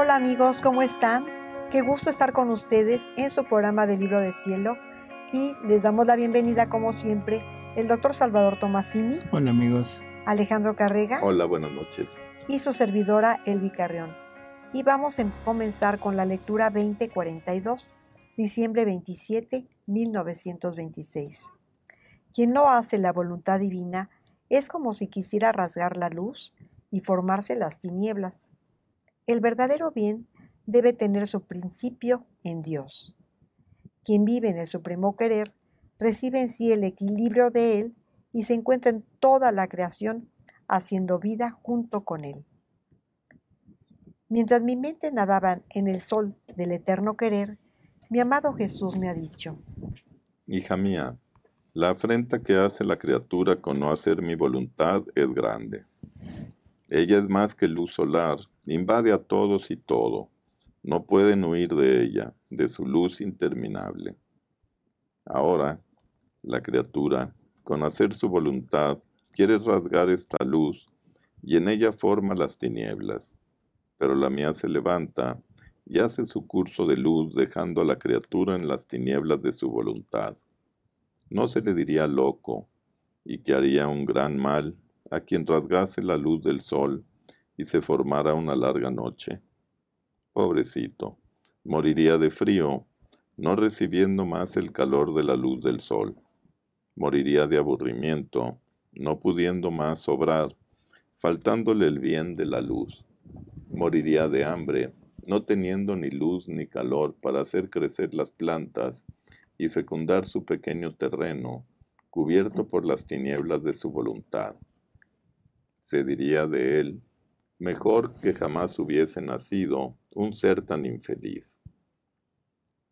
Hola amigos, ¿cómo están? Qué gusto estar con ustedes en su programa de Libro de Cielo y les damos la bienvenida como siempre el doctor Salvador Tomasini. Hola amigos. Alejandro Carrega. Hola, buenas noches. Y su servidora Elvi Carrión. Y vamos a comenzar con la lectura 2042, diciembre 27, 1926. Quien no hace la voluntad divina es como si quisiera rasgar la luz y formarse las tinieblas. El verdadero bien debe tener su principio en Dios. Quien vive en el supremo querer recibe en sí el equilibrio de Él y se encuentra en toda la creación haciendo vida junto con Él. Mientras mi mente nadaba en el sol del eterno querer, mi amado Jesús me ha dicho, Hija mía, la afrenta que hace la criatura con no hacer mi voluntad es grande. Ella es más que luz solar, invade a todos y todo. No pueden huir de ella, de su luz interminable. Ahora, la criatura, con hacer su voluntad, quiere rasgar esta luz y en ella forma las tinieblas. Pero la mía se levanta y hace su curso de luz dejando a la criatura en las tinieblas de su voluntad. No se le diría loco, y que haría un gran mal a quien rasgase la luz del sol y se formara una larga noche. Pobrecito, moriría de frío, no recibiendo más el calor de la luz del sol. Moriría de aburrimiento, no pudiendo más sobrar, faltándole el bien de la luz. Moriría de hambre, no teniendo ni luz ni calor para hacer crecer las plantas y fecundar su pequeño terreno, cubierto por las tinieblas de su voluntad se diría de él, mejor que jamás hubiese nacido un ser tan infeliz.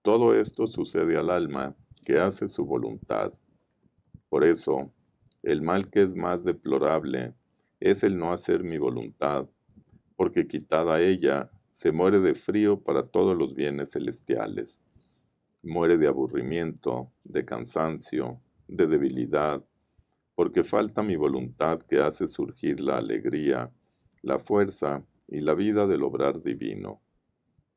Todo esto sucede al alma que hace su voluntad. Por eso, el mal que es más deplorable es el no hacer mi voluntad, porque quitada ella, se muere de frío para todos los bienes celestiales. Muere de aburrimiento, de cansancio, de debilidad, porque falta mi voluntad que hace surgir la alegría, la fuerza y la vida del obrar divino.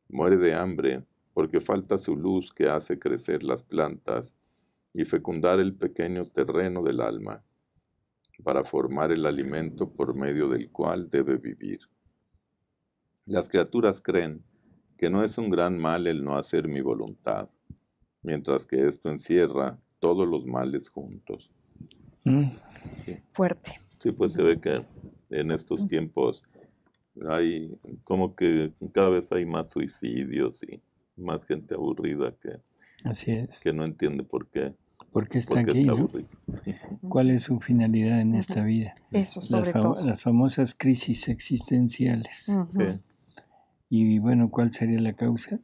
Muere de hambre, porque falta su luz que hace crecer las plantas y fecundar el pequeño terreno del alma, para formar el alimento por medio del cual debe vivir. Las criaturas creen que no es un gran mal el no hacer mi voluntad, mientras que esto encierra todos los males juntos. Mm. Fuerte. Sí, pues se ve que en estos tiempos hay como que cada vez hay más suicidios y más gente aburrida que, que no entiende por qué. ¿Por qué está porque aquí? ¿Cuál es su finalidad en esta vida? Eso, sobre todo. Las famosas crisis existenciales. Y bueno, ¿cuál sería la causa?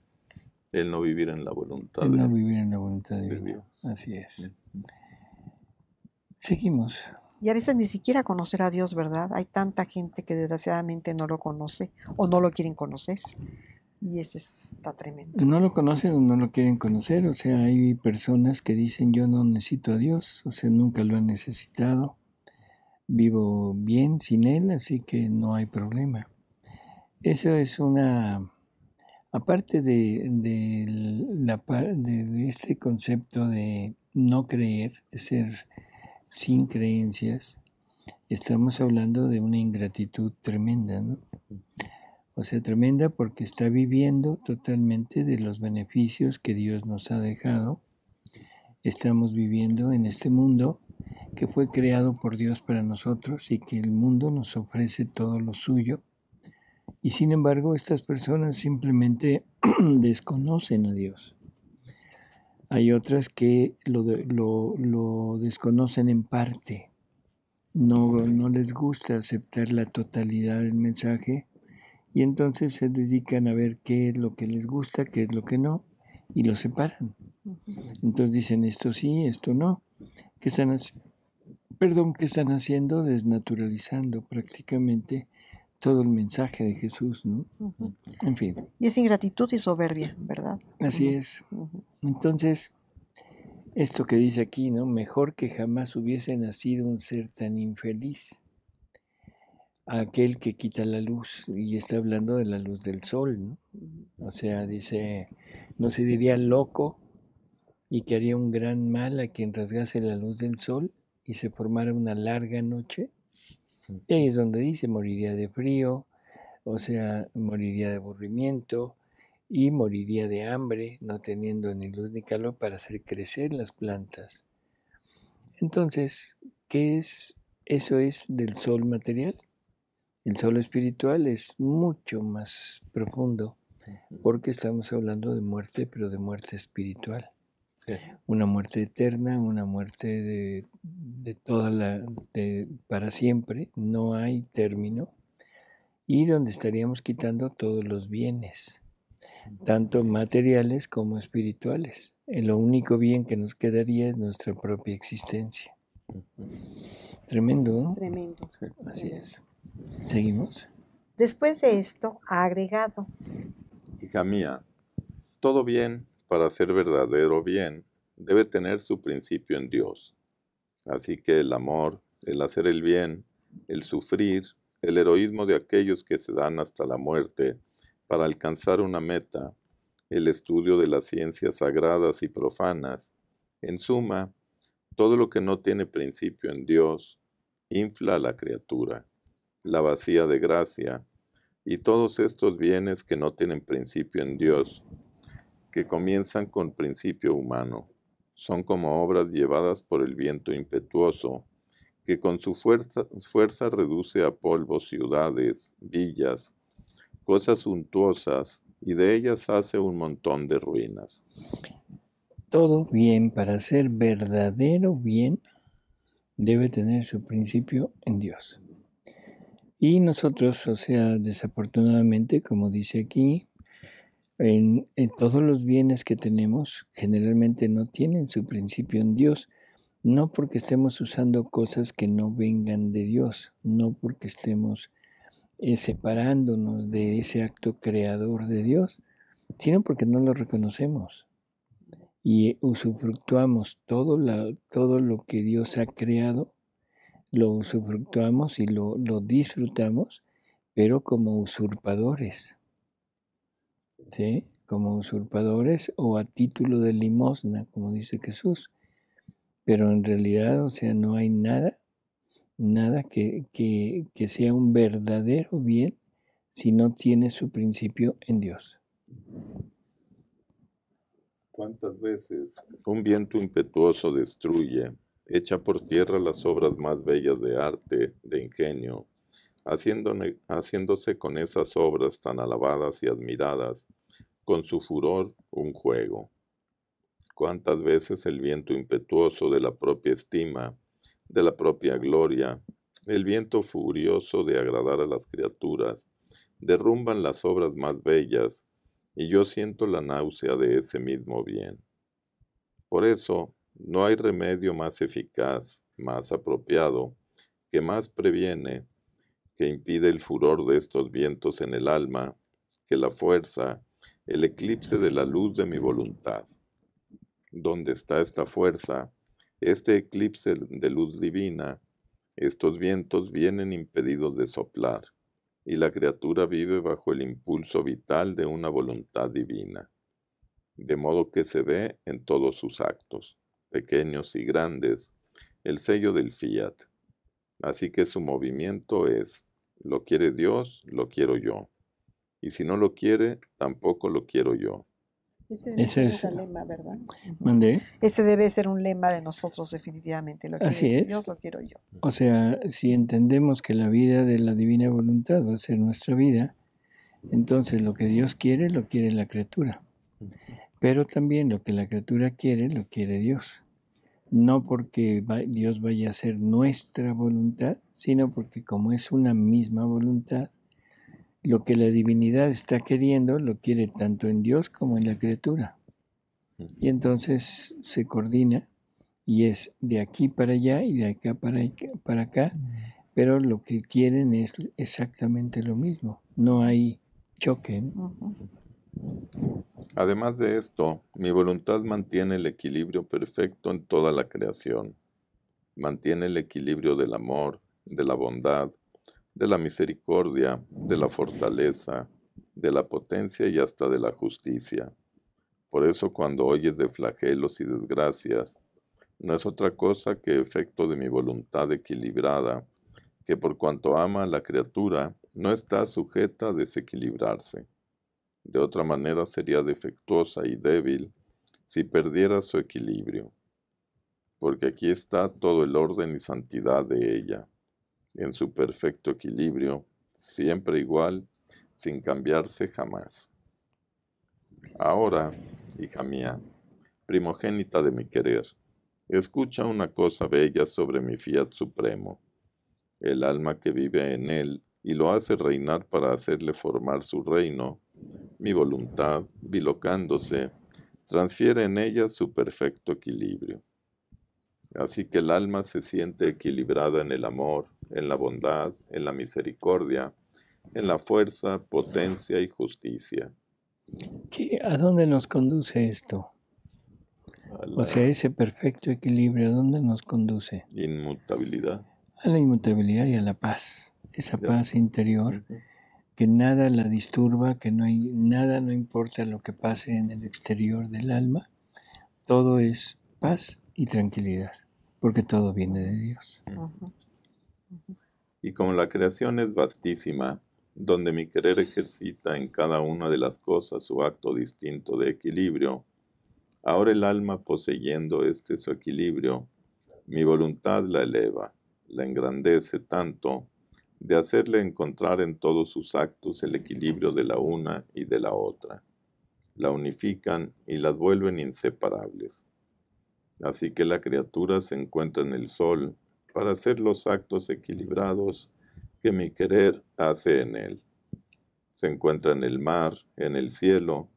El no vivir en la voluntad. El no vivir en la voluntad de, Dios. Así es. Seguimos. Y a veces ni siquiera conocer a Dios, ¿verdad? Hay tanta gente que desgraciadamente no lo conoce o no lo quieren conocer. Y eso está tremendo. No lo conocen o no lo quieren conocer. O sea, hay personas que dicen yo no necesito a Dios, o sea, nunca lo he necesitado. Vivo bien sin Él, así que no hay problema. Eso es una... Aparte de, la, de este concepto de no creer, de ser sin creencias, estamos hablando de una ingratitud tremenda, O sea, tremenda porque está viviendo totalmente de los beneficios que Dios nos ha dejado. Estamos viviendo en este mundo que fue creado por Dios para nosotros y que el mundo nos ofrece todo lo suyo. Y sin embargo, estas personas simplemente desconocen a Dios. Hay otras que lo, desconocen en parte. No, les gusta aceptar la totalidad del mensaje y entonces se dedican a ver qué es lo que les gusta, qué es lo que no, y lo separan. Entonces dicen esto sí, esto no. Que están, perdón, ¿qué están haciendo? Desnaturalizando prácticamente todo el mensaje de Jesús, ¿no? En fin. Y es ingratitud y soberbia, ¿verdad? Así es. Entonces, esto que dice aquí, ¿no? Mejor que jamás hubiese nacido un ser tan infeliz. Aquel que quita la luz, y está hablando de la luz del sol, ¿no? O sea, dice, no se diría loco y que haría un gran mal a quien rasgase la luz del sol y se formara una larga noche y ahí es donde dice, moriría de frío, o sea, moriría de aburrimiento y moriría de hambre, no teniendo ni luz ni calor para hacer crecer las plantas. Entonces, ¿qué es? Eso es del sol material. El sol espiritual es mucho más profundo, porque estamos hablando de muerte, pero de muerte espiritual. Una muerte eterna, una muerte de, toda la. para siempre, no hay término. Y donde estaríamos quitando todos los bienes, tanto materiales como espirituales. Lo único bien que nos quedaría es nuestra propia existencia. Tremendo, ¿no? Tremendo. Así es. Seguimos. Después de esto, ha agregado: Hija mía, todo bien para ser verdadero bien, debe tener su principio en Dios. Así que el amor, el hacer el bien, el sufrir, el heroísmo de aquellos que se dan hasta la muerte para alcanzar una meta, el estudio de las ciencias sagradas y profanas, en suma, todo lo que no tiene principio en Dios, infla a la criatura, la vacía de gracia, y todos estos bienes que no tienen principio en Dios que comienzan con principio humano. Son como obras llevadas por el viento impetuoso, que con su fuerza, fuerza reduce a polvo ciudades, villas, cosas suntuosas, y de ellas hace un montón de ruinas. Todo bien, para ser verdadero bien, debe tener su principio en Dios. Y nosotros, o sea, desafortunadamente, como dice aquí, en, todos los bienes que tenemos generalmente no tienen su principio en Dios, no porque estemos usando cosas que no vengan de Dios, no porque estemos eh, separándonos de ese acto creador de Dios, sino porque no lo reconocemos y usufructuamos todo, lo que Dios ha creado, lo usufructuamos y lo disfrutamos, pero como usurpadores como usurpadores o a título de limosna, como dice Jesús. Pero en realidad, o sea, no hay nada, nada que, que, que sea un verdadero bien si no tiene su principio en Dios. ¿Cuántas veces un viento impetuoso destruye, echa por tierra las obras más bellas de arte, de ingenio, haciéndose con esas obras tan alabadas y admiradas, con su furor un juego. Cuántas veces el viento impetuoso de la propia estima, de la propia gloria, el viento furioso de agradar a las criaturas, derrumban las obras más bellas, y yo siento la náusea de ese mismo bien. Por eso, no hay remedio más eficaz, más apropiado, que más previene, que impide el furor de estos vientos en el alma, que la fuerza, el eclipse de la luz de mi voluntad. ¿Dónde está esta fuerza? Este eclipse de luz divina, estos vientos vienen impedidos de soplar, y la criatura vive bajo el impulso vital de una voluntad divina, de modo que se ve en todos sus actos, pequeños y grandes, el sello del fiat. Así que su movimiento es lo quiere Dios, lo quiero yo. Y si no lo quiere, tampoco lo quiero yo. Este debe Ese ser lema, ¿verdad? Este debe ser un lema de nosotros definitivamente. Así es. Dios lo quiero yo. O sea, si entendemos que la vida de la divina voluntad va a ser nuestra vida, entonces lo que Dios quiere lo quiere la criatura. Pero también lo que la criatura quiere lo quiere Dios no porque Dios vaya a hacer nuestra voluntad, sino porque como es una misma voluntad, lo que la divinidad está queriendo lo quiere tanto en Dios como en la criatura. Y entonces se coordina y es de aquí para allá y de acá para, acá, para acá, pero lo que quieren es exactamente lo mismo, no hay choque. Además de esto, mi voluntad mantiene el equilibrio perfecto en toda la creación. Mantiene el equilibrio del amor, de la bondad, de la misericordia, de la fortaleza, de la potencia y hasta de la justicia. Por eso cuando oyes de flagelos y desgracias, no es otra cosa que efecto de mi voluntad equilibrada, que por cuanto ama a la criatura, no está sujeta a desequilibrarse de otra manera sería defectuosa y débil si perdiera su equilibrio, porque aquí está todo el orden y santidad de ella, en su perfecto equilibrio, siempre igual, sin cambiarse jamás. Ahora, hija mía, primogénita de mi querer, escucha una cosa bella sobre mi fiat supremo, el alma que vive en él y lo hace reinar para hacerle formar su reino, mi voluntad, bilocándose, transfiere en ella su perfecto equilibrio. Así que el alma se siente equilibrada en el amor, en la bondad, en la misericordia, en la fuerza, potencia y justicia. ¿A dónde nos conduce esto? o sea, ese perfecto equilibrio, ¿a dónde nos conduce? Inmutabilidad. A la inmutabilidad y a la paz, esa paz interior que nada la disturba, que no hay nada, no importa lo que pase en el exterior del alma, todo es paz y tranquilidad, porque todo viene de Dios. Y como la creación es vastísima, donde mi querer ejercita en cada una de las cosas su acto distinto de equilibrio, ahora el alma poseyendo este su equilibrio, mi voluntad la eleva, la engrandece tanto de hacerle encontrar en todos sus actos el equilibrio de la una y de la otra. La unifican y las vuelven inseparables. Así que la criatura se encuentra en el sol para hacer los actos equilibrados que mi querer hace en él. Se encuentra en el mar, en el cielo,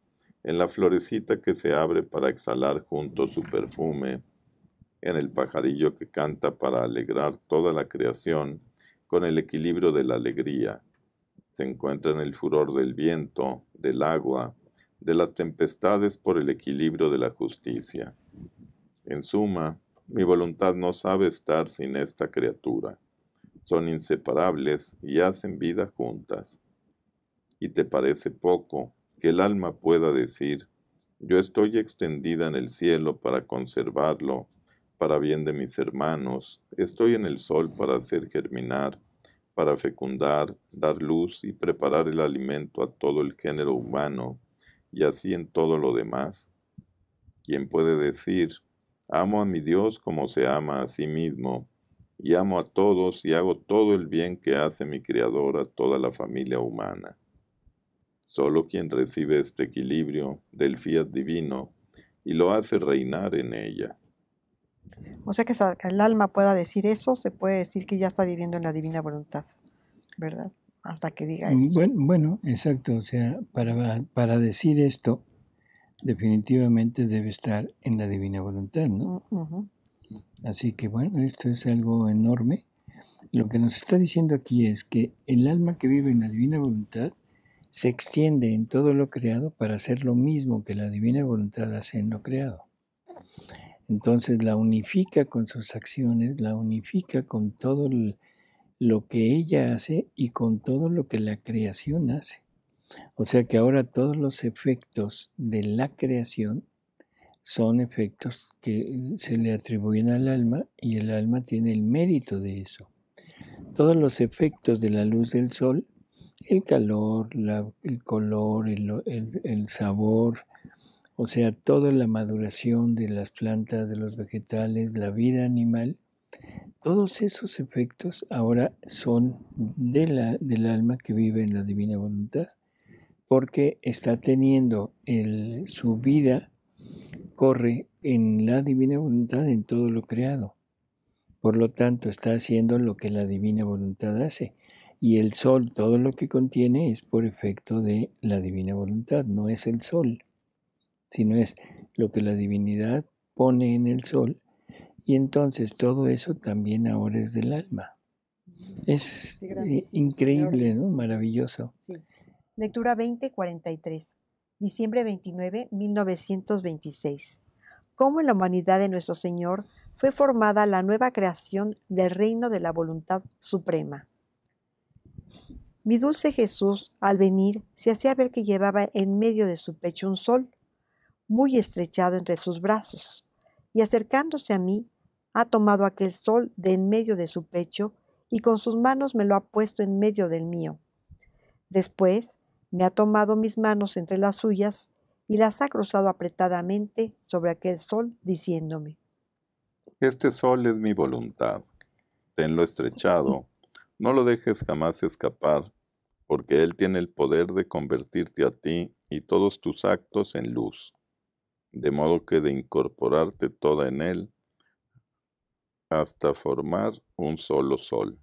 en la florecita que se abre para exhalar junto su perfume, en el pajarillo que canta para alegrar toda la creación, con el equilibrio de la alegría. Se encuentra en el furor del viento, del agua, de las tempestades por el equilibrio de la justicia. En suma, mi voluntad no sabe estar sin esta criatura. Son inseparables y hacen vida juntas. ¿Y te parece poco que el alma pueda decir, yo estoy extendida en el cielo para conservarlo para bien de mis hermanos, estoy en el sol para hacer germinar, para fecundar, dar luz y preparar el alimento a todo el género humano, y así en todo lo demás. ¿Quién puede decir, amo a mi Dios como se ama a sí mismo, y amo a todos y hago todo el bien que hace mi Creador a toda la familia humana? Solo quien recibe este equilibrio del fiat divino y lo hace reinar en ella o sea que el alma pueda decir eso, se puede decir que ya está viviendo en la divina voluntad, ¿verdad? Hasta que diga mm, eso. Bueno, bueno exacto. O sea, para, para decir esto, definitivamente debe estar en la divina voluntad, ¿no? Mm, Así que bueno, esto es algo enorme. Lo que nos está diciendo aquí es que el alma que vive en la divina voluntad se extiende en todo lo creado para hacer lo mismo que la divina voluntad hace en lo creado. Entonces la unifica con sus acciones, la unifica con todo lo que ella hace y con todo lo que la creación hace. O sea que ahora todos los efectos de la creación son efectos que se le atribuyen al alma y el alma tiene el mérito de eso. Todos los efectos de la luz del sol, el calor, el color, el sabor, o sea, toda la maduración de las plantas, de los vegetales, la vida animal, todos esos efectos ahora son de la, del alma que vive en la divina voluntad, porque está teniendo su vida, corre en la divina voluntad, en todo lo creado. Por lo tanto, está haciendo lo que la divina voluntad hace. Y el sol, todo lo que contiene es por efecto de la divina voluntad, no es el sol sino es lo que la divinidad pone en el sol y entonces todo eso también ahora es del alma. Es increíble, ¿no? Maravilloso. Sí. Lectura 2043, diciembre 29, 1926. Cómo en la humanidad de nuestro Señor fue formada la nueva creación del reino de la voluntad suprema. Mi dulce Jesús, al venir, se hacía ver que llevaba en medio de su pecho un sol, muy estrechado entre sus brazos, y acercándose a mí, ha tomado aquel sol de en medio de su pecho y con sus manos me lo ha puesto en medio del mío. Después me ha tomado mis manos entre las suyas y las ha cruzado apretadamente sobre aquel sol, diciéndome, Este sol es mi voluntad, tenlo estrechado, no lo dejes jamás escapar, porque Él tiene el poder de convertirte a ti y todos tus actos en luz de modo que de incorporarte toda en él hasta formar un solo sol.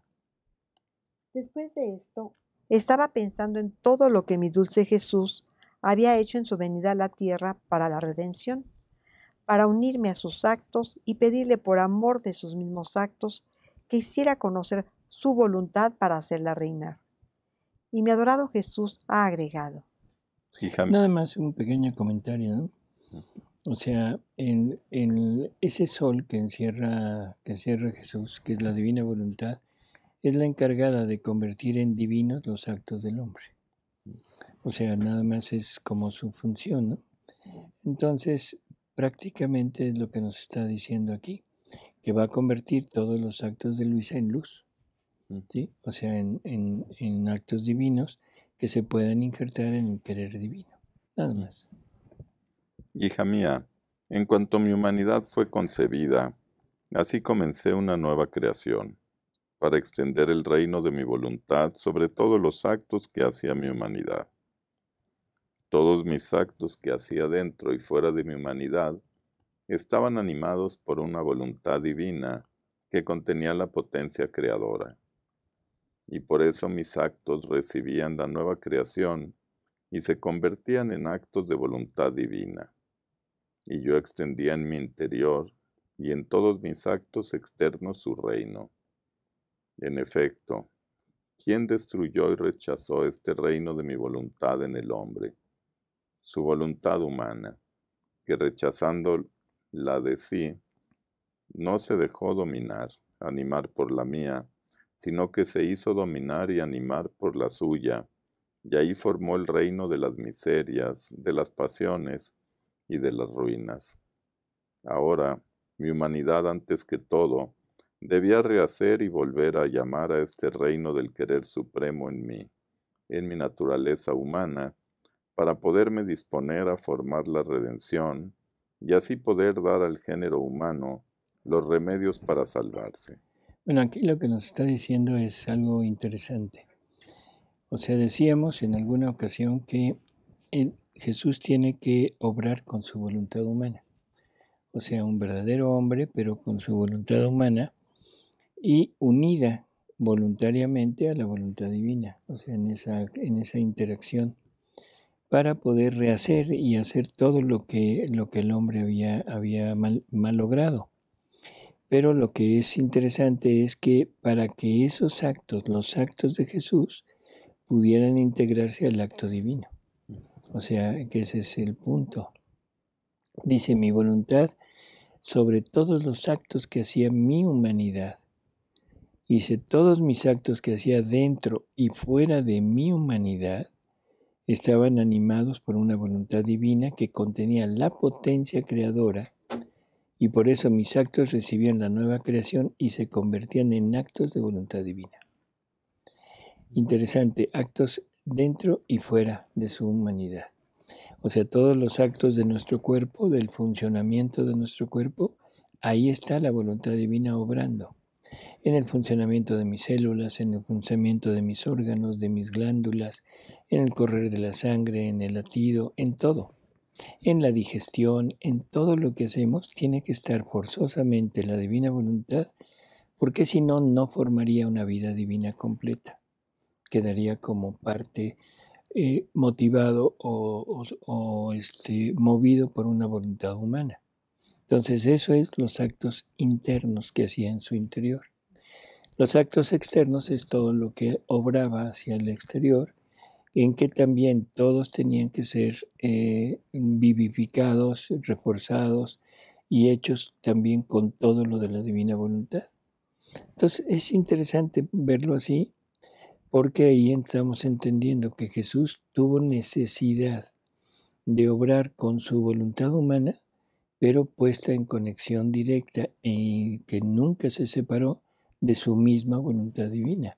Después de esto, estaba pensando en todo lo que mi dulce Jesús había hecho en su venida a la tierra para la redención, para unirme a sus actos y pedirle por amor de sus mismos actos que hiciera conocer su voluntad para hacerla reinar. Y mi adorado Jesús ha agregado. Nada más un pequeño comentario, ¿no? O sea, en, ese sol que encierra, que encierra Jesús, que es la divina voluntad, es la encargada de convertir en divinos los actos del hombre. O sea, nada más es como su función, Entonces, prácticamente es lo que nos está diciendo aquí, que va a convertir todos los actos de Luisa en luz, O sea, en, en actos divinos que se puedan injertar en el querer divino, nada mm. más. Hija mía, en cuanto mi humanidad fue concebida, así comencé una nueva creación, para extender el reino de mi voluntad sobre todos los actos que hacía mi humanidad. Todos mis actos que hacía dentro y fuera de mi humanidad estaban animados por una voluntad divina que contenía la potencia creadora. Y por eso mis actos recibían la nueva creación y se convertían en actos de voluntad divina y yo extendía en mi interior y en todos mis actos externos su reino. En efecto, ¿quién destruyó y rechazó este reino de mi voluntad en el hombre? Su voluntad humana, que rechazando la de sí, no se dejó dominar, animar por la mía, sino que se hizo dominar y animar por la suya, y ahí formó el reino de las miserias, de las pasiones, y de las ruinas. Ahora, mi humanidad antes que todo, debía rehacer y volver a llamar a este reino del querer supremo en mí, en mi naturaleza humana, para poderme disponer a formar la redención y así poder dar al género humano los remedios para salvarse. Bueno, aquí lo que nos está diciendo es algo interesante. O sea, decíamos en alguna ocasión que Jesús tiene que obrar con su voluntad humana, o sea, un verdadero hombre, pero con su voluntad humana y unida voluntariamente a la voluntad divina, o sea, en esa, en esa interacción, para poder rehacer y hacer todo lo que, lo que el hombre había, había logrado. Pero lo que es interesante es que para que esos actos, los actos de Jesús, pudieran integrarse al acto divino. O sea, que ese es el punto. Dice mi voluntad sobre todos los actos que hacía mi humanidad. Hice todos mis actos que hacía dentro y fuera de mi humanidad estaban animados por una voluntad divina que contenía la potencia creadora y por eso mis actos recibían la nueva creación y se convertían en actos de voluntad divina. Interesante, actos dentro y fuera de su humanidad. O sea, todos los actos de nuestro cuerpo, del funcionamiento de nuestro cuerpo, ahí está la voluntad divina obrando. En el funcionamiento de mis células, en el funcionamiento de mis órganos, de mis glándulas, en el correr de la sangre, en el latido, en todo. En la digestión, en todo lo que hacemos, tiene que estar forzosamente la divina voluntad, porque si no, no formaría una vida divina completa quedaría como parte eh, motivado o, este, movido por una voluntad humana. Entonces eso es los actos internos que hacía en su interior. Los actos externos es todo lo que obraba hacia el exterior, en que también todos tenían que ser eh, vivificados, reforzados y hechos también con todo lo de la divina voluntad. Entonces es interesante verlo así porque ahí estamos entendiendo que Jesús tuvo necesidad de obrar con su voluntad humana, pero puesta en conexión directa y que nunca se separó de su misma voluntad divina.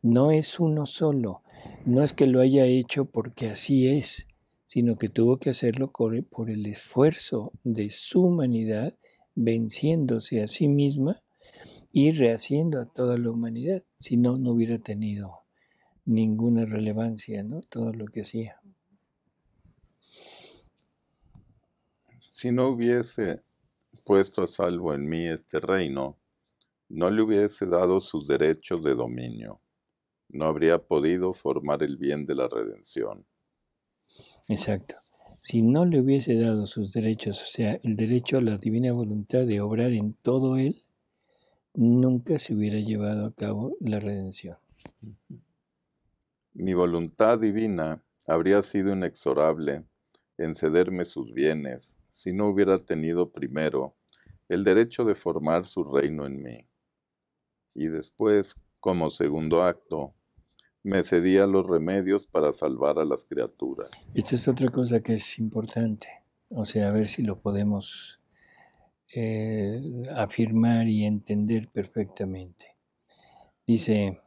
No es uno solo, no es que lo haya hecho porque así es, sino que tuvo que hacerlo por el esfuerzo de su humanidad, venciéndose a sí misma y rehaciendo a toda la humanidad, si no, no hubiera tenido ninguna relevancia, ¿no? Todo lo que hacía. Si no hubiese puesto a salvo en mí este reino, no le hubiese dado sus derechos de dominio. No habría podido formar el bien de la redención. Exacto. Si no le hubiese dado sus derechos, o sea, el derecho a la divina voluntad de obrar en todo él, nunca se hubiera llevado a cabo la redención. Mi voluntad divina habría sido inexorable en cederme sus bienes si no hubiera tenido primero el derecho de formar su reino en mí. Y después, como segundo acto, me cedía los remedios para salvar a las criaturas. Esta es otra cosa que es importante. O sea, a ver si lo podemos eh, afirmar y entender perfectamente. Dice,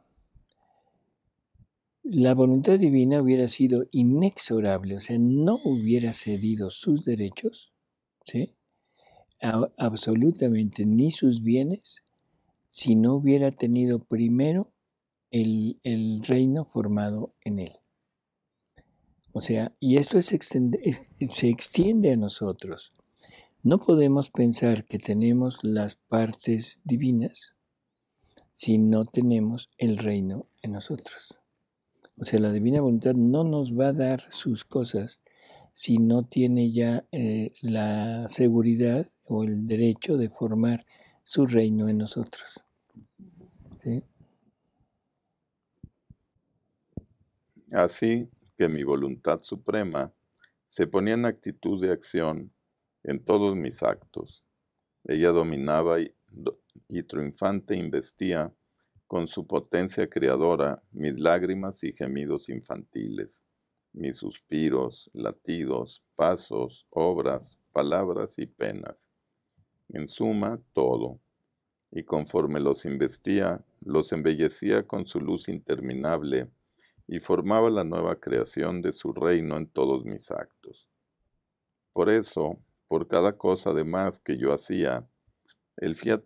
la voluntad divina hubiera sido inexorable, o sea, no hubiera cedido sus derechos, absolutamente ni sus bienes, si no hubiera tenido primero el, reino formado en él. O sea, y esto se extiende a nosotros. No podemos pensar que tenemos las partes divinas si no tenemos el reino en nosotros. O sea, la divina voluntad no nos va a dar sus cosas si no tiene ya eh, la seguridad o el derecho de formar su reino en nosotros. Así que mi voluntad suprema se ponía en actitud de acción en todos mis actos. Ella dominaba y, triunfante investía con su potencia creadora mis lágrimas y gemidos infantiles, mis suspiros, latidos, pasos, obras, palabras y penas. En suma, todo. Y conforme los investía, los embellecía con su luz interminable y formaba la nueva creación de su reino en todos mis actos. Por eso, por cada cosa de más que yo hacía, el fiat,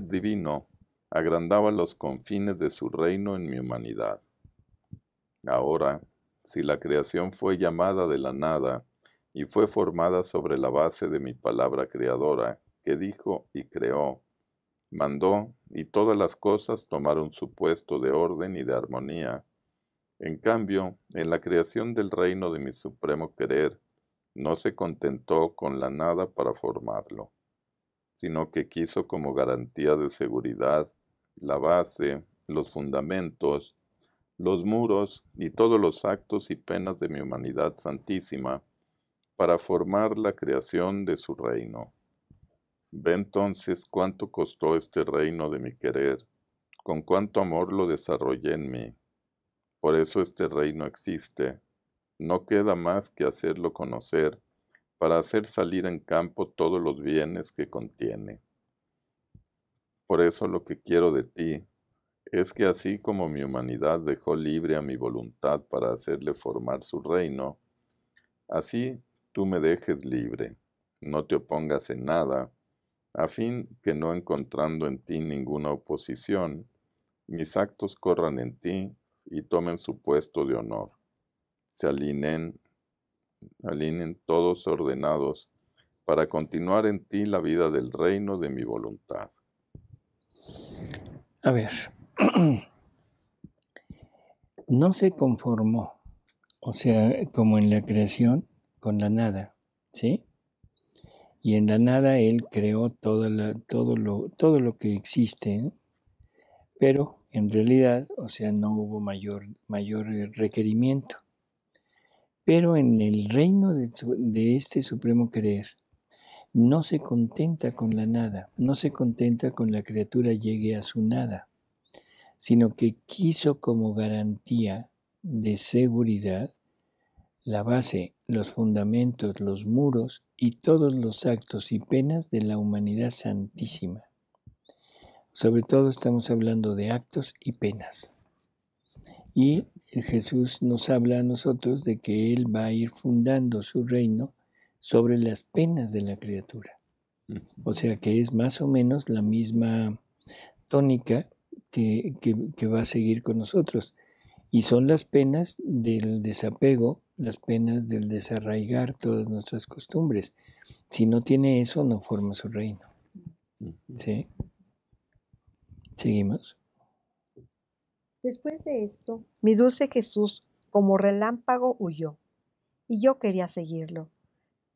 divino agrandaba los confines de su reino en mi humanidad. Ahora, si la creación fue llamada de la nada y fue formada sobre la base de mi palabra creadora, que dijo y creó, mandó y todas las cosas tomaron su puesto de orden y de armonía. En cambio, en la creación del reino de mi supremo querer, no se contentó con la nada para formarlo, sino que quiso como garantía de seguridad la base, los fundamentos, los muros y todos los actos y penas de mi humanidad santísima, para formar la creación de su reino. Ve entonces cuánto costó este reino de mi querer, con cuánto amor lo desarrollé en mí. Por eso este reino existe, no queda más que hacerlo conocer para hacer salir en campo todos los bienes que contiene. Por eso lo que quiero de ti es que así como mi humanidad dejó libre a mi voluntad para hacerle formar su reino, así tú me dejes libre, no te opongas en nada, a fin que no encontrando en ti ninguna oposición, mis actos corran en ti y tomen su puesto de honor se alineen, alineen todos ordenados para continuar en ti la vida del reino de mi voluntad. A ver, no se conformó, o sea, como en la creación, con la nada, ¿sí? Y en la nada Él creó todo, la, todo, lo, todo lo que existe, pero en realidad, o sea, no hubo mayor, mayor requerimiento. Pero en el reino de, este supremo creer, no se contenta con la nada, no se contenta con la criatura llegue a su nada, sino que quiso como garantía de seguridad la base, los fundamentos, los muros y todos los actos y penas de la humanidad santísima. Sobre todo estamos hablando de actos y penas. Y Jesús nos habla a nosotros de que Él va a ir fundando su reino sobre las penas de la criatura. O sea que es más o menos la misma tónica que, que, va a seguir con nosotros. Y son las penas del desapego, las penas del desarraigar todas nuestras costumbres. Si no tiene eso, no forma su reino. ¿Sí? Seguimos. Después de esto, mi dulce Jesús como relámpago huyó, y yo quería seguirlo,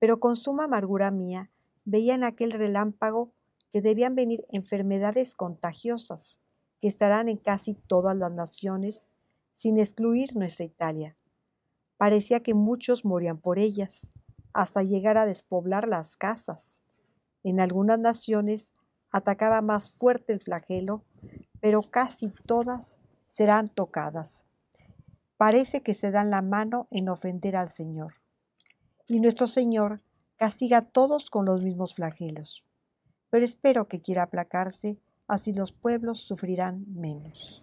pero con suma amargura mía veía en aquel relámpago que debían venir enfermedades contagiosas que estarán en casi todas las naciones, sin excluir nuestra Italia. Parecía que muchos morían por ellas, hasta llegar a despoblar las casas. En algunas naciones atacaba más fuerte el flagelo, pero casi todas serán tocadas. Parece que se dan la mano en ofender al Señor. Y nuestro Señor castiga a todos con los mismos flagelos. Pero espero que quiera aplacarse, así los pueblos sufrirán menos.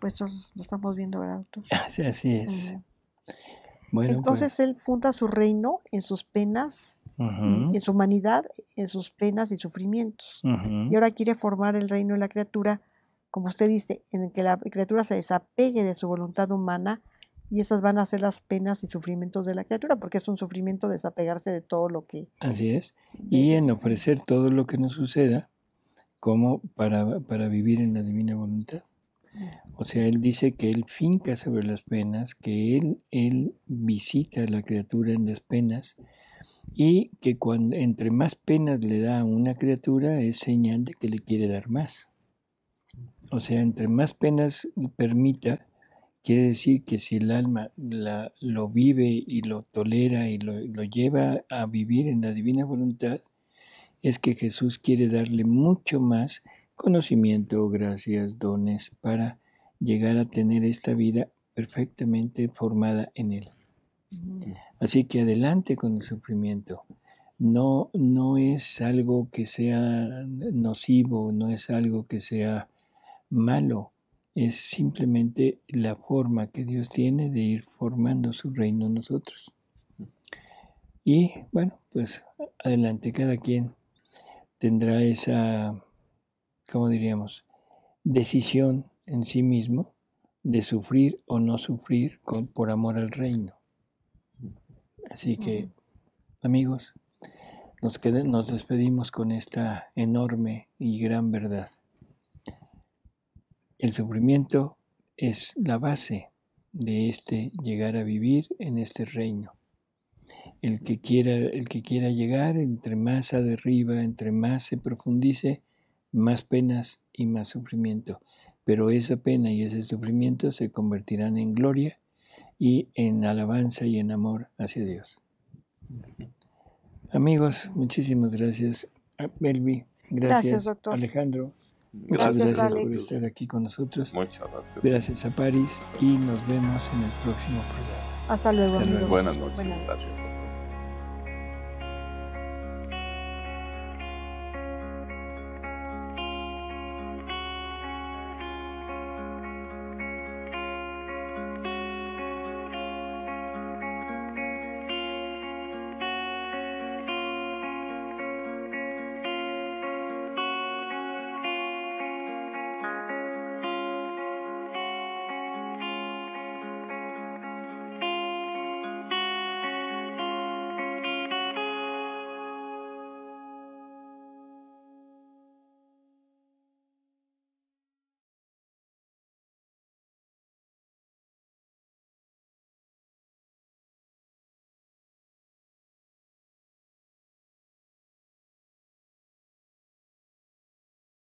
Pues lo estamos viendo, ¿verdad, así es. Bueno, Entonces pues él funda su reino en sus penas, en su humanidad, en sus penas y sufrimientos. Y ahora quiere formar el reino de la criatura como usted dice, en el que la criatura se desapegue de su voluntad humana y esas van a ser las penas y sufrimientos de la criatura, porque es un sufrimiento desapegarse de todo lo que... Así es, y en ofrecer todo lo que nos suceda como para, vivir en la divina voluntad. O sea, él dice que él finca sobre las penas, que él, él visita a la criatura en las penas y que cuando, entre más penas le da a una criatura es señal de que le quiere dar más. O sea, entre más penas permita, quiere decir que si el alma la, lo vive y lo tolera y lo, lo lleva a vivir en la divina voluntad, es que Jesús quiere darle mucho más conocimiento, gracias, dones para llegar a tener esta vida perfectamente formada en Él. Así que adelante con el sufrimiento. No, no es algo que sea nocivo, no es algo que sea malo, es simplemente la forma que Dios tiene de ir formando su reino en nosotros. Y bueno, pues adelante, cada quien tendrá esa, ¿cómo diríamos?, decisión en sí mismo de sufrir o no sufrir por amor al reino. Así que, amigos, nos, nos despedimos con esta enorme y gran verdad. El sufrimiento es la base de este llegar a vivir en este reino. El que quiera, el que quiera llegar, entre más derriba, entre más se profundice, más penas y más sufrimiento. Pero esa pena y ese sufrimiento se convertirán en gloria y en alabanza y en amor hacia Dios. Amigos, muchísimas gracias. Melvi, gracias, gracias doctor. Alejandro gracias, por estar aquí con nosotros. Muchas gracias. Gracias a París y nos vemos en el próximo programa. Hasta luego, amigos. Buenas noches. Buenas Gracias.